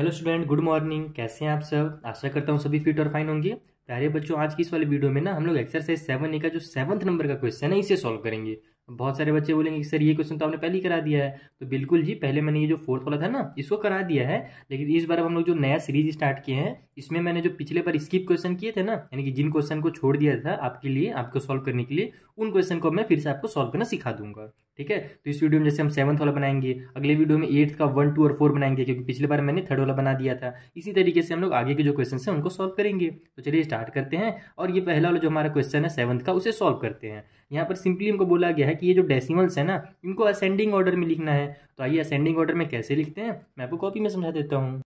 hello student good morning कैसे हैं आप सब आशा करता हूँ सभी फिट और फाइन होंगे प्यारे बच्चों आज की इस वाले वीडियो में ना हम लोग एक्सरसाइज सेवन ए का जो सेवन्थ नंबर का क्वेश्चन है इसे सॉल्व करेंगे बहुत सारे बच्चे बोलेंगे कि सर ये क्वेश्चन तो आपने पहले ही करा दिया है तो बिल्कुल जी पहले मैंने ये जो फोर्थ वाला था ना इसको करा दिया है लेकिन इस बार हम लोग जो नया सीरीज स्टार्ट किए हैं इसमें मैंने जो पिछले बार स्किप क्वेश्चन किए थे ना यानी कि जिन क्वेश्चन को छोड़ दिया था आपके लिए आपको सॉल्व करने के लिए उन क्वेश्चन को मैं फिर से आपको सॉल्व करना सिखा दूंगा ठीक है तो इस वीडियो में जैसे हम सेवंथ वाला बनाएंगे अगले वीडियो में एट्थ का वन टू और फोर बनाएंगे क्योंकि पिछले बार मैंने थर्ड वाला बना दिया था इसी तरीके से हम लोग आगे के जो क्वेश्चन है उनको सॉल्व करेंगे तो चलिए स्टार्ट करते हैं और ये पहला वाला जो हमारा क्वेश्चन है सेवंथ का उसे सॉल्व करते हैं यहाँ पर सिंपली हमको बोला गया है कि ये जो डेसिमल्स है ना इनको असेंडिंग ऑर्डर में लिखना है तो आइए असेंडिंग ऑर्डर में कैसे लिखते हैं मैं आपको कॉपी में समझा देता हूँ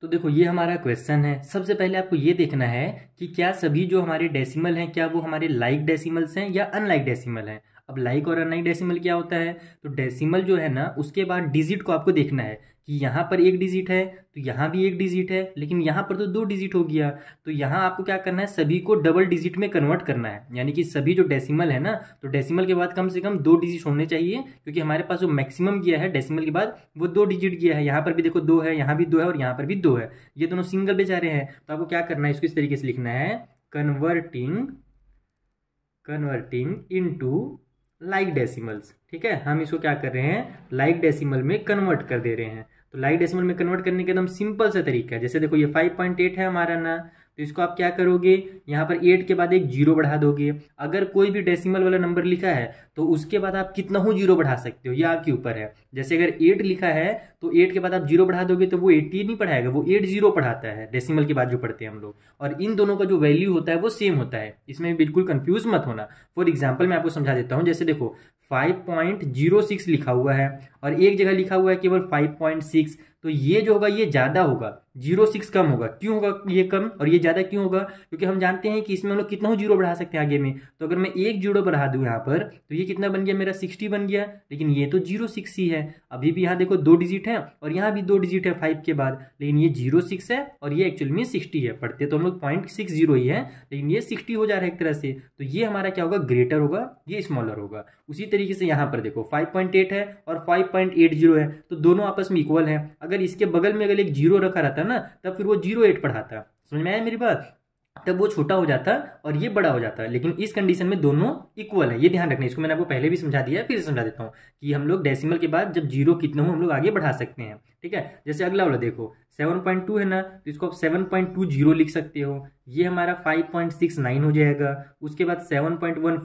तो देखो ये हमारा क्वेश्चन है सबसे पहले आपको ये देखना है कि क्या सभी जो हमारे डेसिमल हैं क्या वो हमारे लाइक डेसिमल्स हैं या अनलाइक डेसिमल हैं अब लाइक और अनलाइक डेसिमल क्या होता है तो डेसिमल जो है ना उसके बाद डिजिट को आपको देखना है कि यहाँ पर एक डिजिट है तो यहाँ भी एक डिजिट है लेकिन यहाँ पर तो दो डिजिट हो गया तो यहाँ आपको क्या करना है सभी को डबल डिजिट में कन्वर्ट करना है यानी कि सभी जो डेसिमल है ना तो डेसिमल के बाद कम से कम दो डिजिट होने चाहिए क्योंकि हमारे पास जो मैक्सिमम गया है डेसिमल के बाद वो दो डिजिट गया है यहाँ पर भी देखो दो है यहाँ भी दो है और यहाँ पर भी दो है ये दोनों सिंगल बेचारे हैं तो आपको क्या करना है इसको इस तरीके से लिखना है converting converting to like decimals ठीक है हम इसको क्या कर रहे हैं लाइक like डेसिमल में कन्वर्ट कर दे रहे हैं तो लाइक like डेसिमल में कन्वर्ट करने का एकदम सिंपल सा तरीका है जैसे देखो ये 5.8 है हमारा ना तो इसको आप क्या करोगे यहाँ पर एट के बाद एक जीरो बढ़ा दोगे अगर कोई भी डेसिमल वाला नंबर लिखा है तो उसके बाद आप कितना हो जीरो बढ़ा सकते हो ये आपके ऊपर है जैसे अगर एट लिखा है तो एट के बाद आप जीरो बढ़ा दोगे तो वो एट्टी नहीं पढ़ाएगा वो एट जीरो पढ़ाता है डेसिमल के बाद जो पढ़ते हैं हम लोग और इन दोनों का जो वैल्यू होता है वो सेम होता है इसमें बिल्कुल कन्फ्यूज मत होना फॉर एग्जाम्पल मैं आपको समझा देता हूँ जैसे देखो 5.06 लिखा हुआ है और एक जगह लिखा हुआ है केवल 5.6 तो ये जो होगा ये ज़्यादा होगा जीरो सिक्स कम होगा क्यों होगा ये कम और ये ज़्यादा क्यों होगा क्योंकि हम जानते हैं कि इसमें हम लोग कितना हो जीरो बढ़ा सकते हैं आगे में तो अगर मैं एक जीरो बढ़ा दूँ यहाँ पर तो ये कितना बन गया मेरा सिक्सटी बन गया लेकिन ये तो जीरो सिक्स ही है अभी भी यहाँ देखो दो डिजिट है और यहाँ भी दो डिजिट है फाइव के बाद लेकिन ये जीरो सिक्स है और ये एक्चुअल में सिक्सटी है पढ़ते तो हम लोग पॉइंट सिक्स जीरो ही है लेकिन ये सिक्सटी हो जा रहा है एक तरह से तो ये हमारा क्या होगा ग्रेटर होगा ये स्मॉलर होगा उसी तरीके से यहाँ पर देखो 5.8 है और 5.80 है तो दोनों आपस में इक्वल है अगर इसके बगल में अगर एक जीरो रखा रहता ना तब फिर वो जीरो एट पढ़ाता समझ में आया मेरी बात तब वो छोटा हो जाता है और ये बड़ा हो जाता है लेकिन इस कंडीशन में दोनों इक्वल है ये ध्यान रखना इसको मैंने आपको पहले भी समझा दिया है फिर समझा देता हूँ कि हम लोग डेसिमल के बाद जब जीरो कितना हो हम लोग आगे बढ़ा सकते हैं ठीक है जैसे अगला वाला देखो 7.2 है ना तो इसको आप जीरो लिख सकते हो ये हमारा नाइन हो जाएगा उसके बाद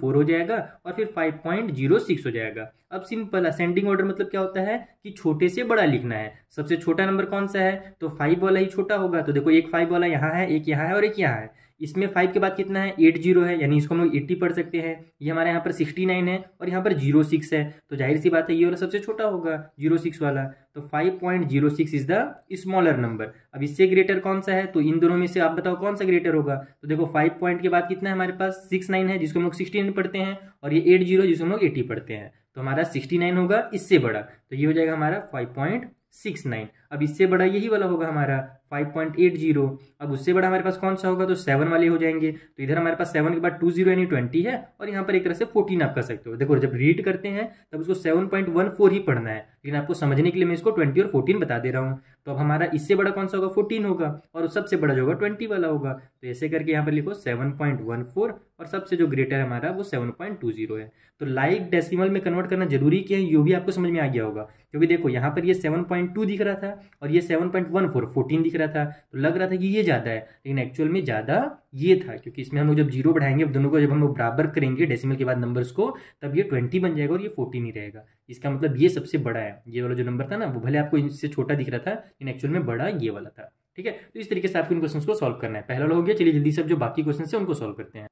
फोर हो जाएगा और फिर सिक्स हो जाएगा अब सिंपल असेंडिंग ऑर्डर मतलब क्या होता है कि छोटे से बड़ा लिखना है सबसे छोटा नंबर कौन सा है तो फाइव वाला ही छोटा होगा तो देखो एक फाइव वाला यहाँ है एक यहाँ है और एक यहाँ है इसमें फाइव के बाद कितना है एट जीरो है यानी इसको हम लोग एट्टी पढ़ सकते हैं ये हमारे यहाँ पर सिक्सटी नाइन है और यहाँ पर जीरो सिक्स है तो जाहिर सी बात है ये वाला सबसे छोटा होगा जीरो सिक्स वाला तो five point zero six is the smaller number अब इससे ग्रेटर कौन सा है तो इन दोनों में से आप बताओ कौन सा ग्रेटर होगा तो देखो फाइव पॉइंट के बाद कितना है हमारे पास सिक्स नाइन है जिसको हम लोग सिक्सटी नाइन पढ़ते हैं और ये एट जीरो जिसको हम लोग एट्टी पढ़ते हैं तो हमारा सिक्सटी नाइन होगा इससे बड़ा तो ये हो जाएगा हमारा फाइव पॉइंट सिक्स नाइन अब इससे बड़ा यही वाला होगा हमारा फाइव पॉइंट एट जीरो अब उससे बड़ा हमारे पास कौन सा होगा तो सेवन वाले हो जाएंगे तो इधर हमारे पास सेवन के बाद टू जीरो यानी ट्वेंटी है और यहाँ पर एक तरह से फोर्टीन आप कर सकते हो देखो जब रीड करते हैं तब उसको सेवन पॉइंट वन फोर ही पढ़ना है लेकिन आपको समझने के लिए मैं इसको ट्वेंटी और फोर्टीन बता दे रहा हूँ तो अब हमारा इससे बड़ा कौन सा होगा फोर्टीन होगा और सबसे बड़ा जो होगा ट्वेंटी वाला होगा तो ऐसे करके यहाँ पर लिखो सेवन पॉइंट वन फोर और सबसे जो ग्रेटर हमारा वो सेवन पॉइंट टू जीरो है तो लाइक डेसिमल में कन्वर्ट करना जरूरी क्या है ये भी आपको समझ में आ गया होगा क्योंकि देखो यहाँ पर ये सेवन पॉइंट टू दिख रहा था और ये seven point one four fourteen दिख रहा था तो लग रहा था कि ये ज़्यादा है लेकिन एक्चुअल में ज़्यादा ये था क्योंकि इसमें हम लोग जब जीरो बढ़ाएंगे अब दोनों को जब हम लोग बराबर करेंगे डेसिमल के बाद नंबर्स को तब ये ट्वेंटी बन जाएगा और ये फोर्टीन ही रहेगा इसका मतलब ये सबसे बड़ा है ये वाला जो नंबर था ना वो भले आपको इससे छोटा दिख रहा था लेकिन एक्चुअल में बड़ा ये वाला था ठीक है तो इस तरीके से आपको इन क्वेश्चन को सॉल्व करना है पहला लोग चलिए जल्दी से जो बाकी क्वेश्चन है उनको सॉल्व करते हैं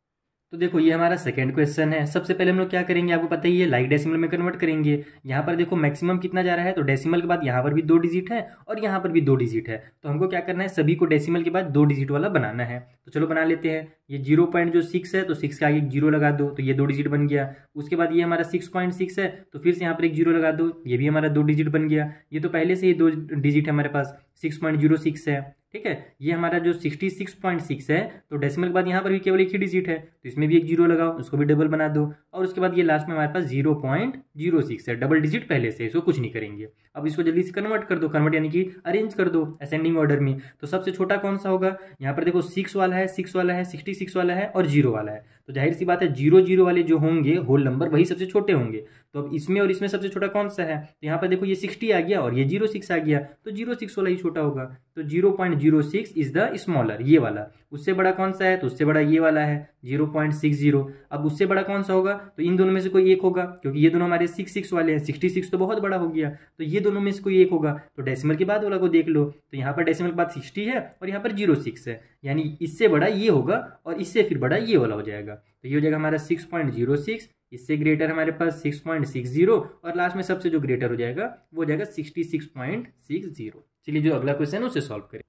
तो देखो ये हमारा सेकंड क्वेश्चन है सबसे पहले हम लोग क्या करेंगे आपको पता ही है लाइक डेसिमल में कन्वर्ट करेंगे यहाँ पर देखो मैक्सिमम कितना जा रहा है तो डेसिमल के बाद यहाँ पर भी दो डिजिट है और यहाँ पर भी दो डिजिट है तो हमको क्या करना है सभी को डेसिमल के बाद दो डिजिट वाला बनाना है तो चलो बना लेते हैं ये जीरो पॉइंट जो सिक्स है तो सिक्स के आगे एक जीरो लगा दो तो ये दो डिजिट बन गया उसके बाद ये हमारा सिक्स पॉइंट सिक्स है तो फिर से यहाँ पर एक जीरो लगा दो ये भी हमारा दो डिजिट बन गया ये तो पहले से ही दो डिजिट है हमारे पास सिक्स पॉइंट जीरो सिक्स है ठीक है ये हमारा जो सिक्सटी सिक्स पॉइंट सिक्स है तो डेसिमल के बाद यहाँ पर भी केवल एक ही डिजिट है तो इसमें भी एक जीरो लगाओ उसको भी डबल बना दो और उसके बाद ये लास्ट में हमारे पास जीरो पॉइंट जीरो सिक्स है डबल डिजिट पहले से इसको कुछ नहीं करेंगे अब इसको जल्दी से कन्वर्ट कर दो कन्वर्ट यानी कि अरेंज कर दो असेंडिंग ऑर्डर में तो सबसे छोटा कौन सा होगा यहाँ पर देखो सिक्स वाला है सिक्स वाला है सिक्सटी सिक्स वाला है और जीरो वाला है तो जाहिर सी बात है जीरो जीरो वाले जो होंगे होल नंबर वही सबसे छोटे होंगे तो अब इसमें और इसमें सबसे छोटा कौन सा है तो यहाँ पर देखो ये सिक्सटी आ गया और ये जीरो सिक्स आ गया तो जीरो सिक्स वाला ही छोटा होगा तो zero point zero six is the smaller ये वाला उससे बड़ा कौन सा है तो उससे बड़ा ये वाला है जीरो पॉइंट सिक्स जीरो अब उससे बड़ा कौन सा होगा तो इन दोनों में से कोई एक होगा क्योंकि ये दोनों हमारे सिक्स सिक्स वाले हैं सिक्सटी सिक्स तो बहुत बड़ा हो गया तो ये दोनों में से कोई एक होगा तो डेसिमल के बाद वाला को देख लो तो यहाँ पर डेसिमल के बाद सिक्सटी है और यहाँ पर जीरो सिक्स है यानी इससे बड़ा ये होगा और इससे फिर बड़ा ये वाला हो जाएगा जाएगा तो ये हो जाएगा हमारा सिक्स पॉइंट जीरो सिक्स इससे ग्रेटर हमारे पास सिक्स पॉइंट सिक्स जीरो और लास्ट में सबसे जो ग्रेटर हो जाएगा वो हो जाएगा sixty six point six zero चलिए जो अगला क्वेश्चन है उसे सॉल्व करें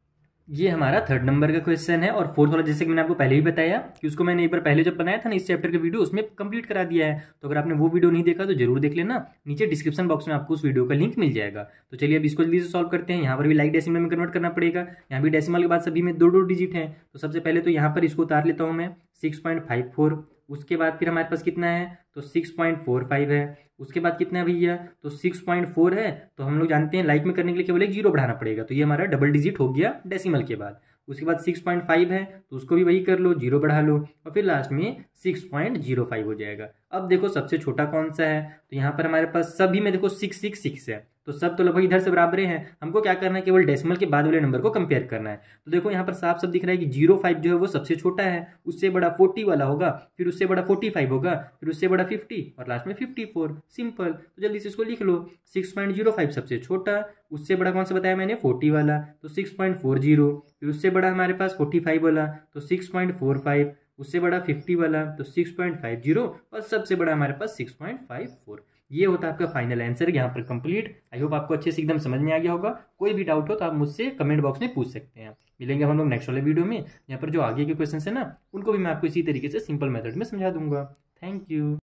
ये हमारा थर्ड नंबर का क्वेश्चन है और फोर्थ वाला जैसे कि मैंने आपको पहले भी बताया कि उसको मैंने एक बार पहले जब बनाया था ना इस चैप्टर का वीडियो उसमें कंप्लीट करा दिया है तो अगर आपने वो वीडियो नहीं देखा तो जरूर देख लेना नीचे डिस्क्रिप्शन बॉक्स में आपको उस वीडियो का लिंक मिल जाएगा तो चलिए अब इसको जल्दी से सॉल्व करते हैं यहाँ पर भी लाइक डेसिमल में कन्वर्ट करना पड़ेगा यहाँ भी डेसिमल के बाद सभी में दो दो डिजिट है तो सबसे पहले तो यहाँ पर इसको उतार लेता हूँ मैं सिक्स पॉइंट फाइव फोर उसके बाद फिर हमारे पास कितना है तो सिक्स पॉइंट फोर फाइव है उसके बाद कितना है भैया तो सिक्स पॉइंट फोर है तो हम लोग जानते हैं लाइक में करने के लिए केवल एक जीरो बढ़ाना पड़ेगा तो ये हमारा डबल डिजिट हो गया डेसिमल के बाद उसके बाद सिक्स पॉइंट फाइव है तो उसको भी वही कर लो जीरो बढ़ा लो और फिर लास्ट में सिक्स पॉइंट जीरो फाइव हो जाएगा अब देखो सबसे छोटा कौन सा है तो यहाँ पर हमारे पास सभी में देखो सिक्स सिक्स सिक्स है तो सब तो लगभग इधर से बराबर हैं हमको क्या करना है केवल डेसिमल के बाद वाले नंबर को कंपेयर करना है तो देखो यहाँ पर साफ सब दिख रहा है कि जीरो फाइव जो है वो सबसे छोटा है उससे बड़ा फोर्टी वाला होगा फिर उससे बड़ा फोर्टी फाइव होगा फिर उससे बड़ा फिफ्टी और लास्ट में फिफ्टी फोर सिंपल तो जल्दी से इसको लिख लो सिक्स पॉइंट जीरो फाइव सबसे छोटा उससे बड़ा कौन सा बताया मैंने फोर्टी वाला तो सिक्स पॉइंट फोर जीरो फिर उससे बड़ा हमारे पास फोर्टी फाइव वाला तो सिक्स पॉइंट फोर फाइव उससे बड़ा फिफ्टी वाला तो सिक्स पॉइंट फाइव जीरो और सबसे बड़ा हमारे पास सिक्स पॉइंट फाइव फोर ये होता है आपका फाइनल आंसर यहाँ पर कंप्लीट आई होप आपको अच्छे से एकदम समझ में आ गया होगा कोई भी डाउट हो तो आप मुझसे कमेंट बॉक्स में पूछ सकते हैं मिलेंगे हम लोग नेक्स्ट वाले वीडियो में यहाँ पर जो आगे के क्वेश्चन है ना उनको भी मैं आपको इसी तरीके से सिंपल मेथड में समझा दूंगा थैंक यू